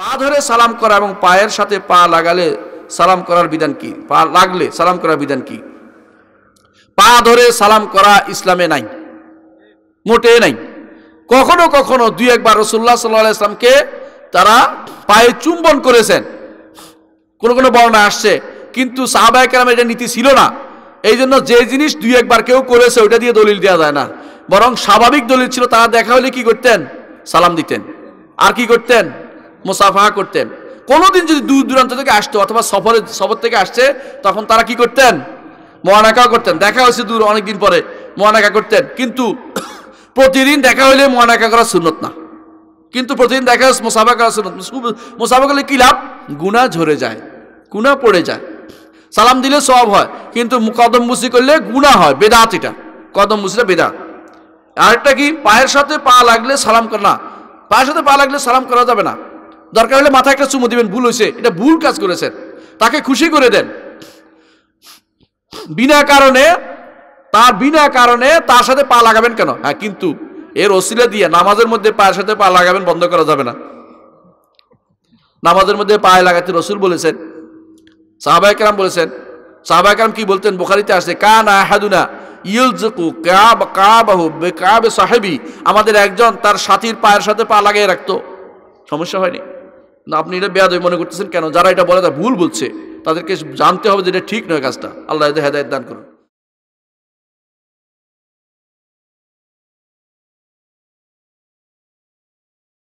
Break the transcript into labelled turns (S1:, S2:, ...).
S1: পা ধরে সালাম করা এবং পায়ের সাথে পা লাগালে সালাম করার বিধান কি পা লাগলে সালাম করার বিধান কি পা ধরে সালাম করা ইসলামে নাই মোটে নাই কখনো কখনো দুই একবার রসুল্লাহ সাল্লাহ ইসলামকে তারা পায়ে চুম্বন করেছেন কোনো কোনো বর্ণনা আসছে কিন্তু সাহবায় কেরাম এটা নীতি ছিল না এই জন্য যে জিনিস দুই একবার কেউ করেছে ওইটা দিয়ে দলিল দেওয়া যায় না বরং স্বাভাবিক দলিল ছিল তারা দেখা হলে কি করতেন সালাম দিতেন আর কি করতেন মুসাফাহা করতেন কোনোদিন যদি দূর দূরান্ত থেকে আসতো অথবা সফরে সফর থেকে আসছে তখন তারা কি করতেন মহানাকাও করতেন দেখা হয়েছে দূর অনেকদিন পরে মহানাকা করতেন কিন্তু প্রতিদিন দেখা হইলে মহানাকা করা সুনত না কিন্তু প্রতিদিন দেখা হয়েছে মোসাফা করা সুনত মুসাফা করলে কী লাভ গুণা ঝরে যায় গুণা পড়ে যায় সালাম দিলে সব হয় কিন্তু কদম মুসি করলে গুণা হয় বেদাত এটা কদম মুসিটা বেদাত আরেকটা কি পায়ের সাথে পা লাগলে সালাম করা না পায়ের সাথে পা লাগলে সালাম করা যাবে না দরকার হলে মাথা একটা চুমো দিবেন ভুল হয়েছে এটা ভুল কাজ করেছেন তাকে খুশি করে দেন বিনা কারণে তার বিনা কারণে তার সাথে পা লাগাবেন কেন হ্যাঁ কিন্তু এর অসিলা দিয়ে নামাজের মধ্যে পায়ের সাথে পা লাগাবেন বন্ধ করা যাবে না নামাজের মধ্যে পায়ে লাগাতে রসুল বলেছেন সাহাবাহাম বলেছেন সাহাবাহাম কি বলতেন বোখারিতে আসে কা আহাদুনা ইউলজকু কাব কাবাহু কাব সাহেবি আমাদের একজন তার সাথীর পায়ের সাথে পা লাগিয়ে রাখতো সমস্যা হয়নি না আপনি এটা বেয়াদ মনে করতেছেন কেন যারা এটা বলে তা ভুল বলছে তাদেরকে জানতে হবে যে এটা ঠিক নয় কাজটা আল্লাহ হেদায়ত দান করুন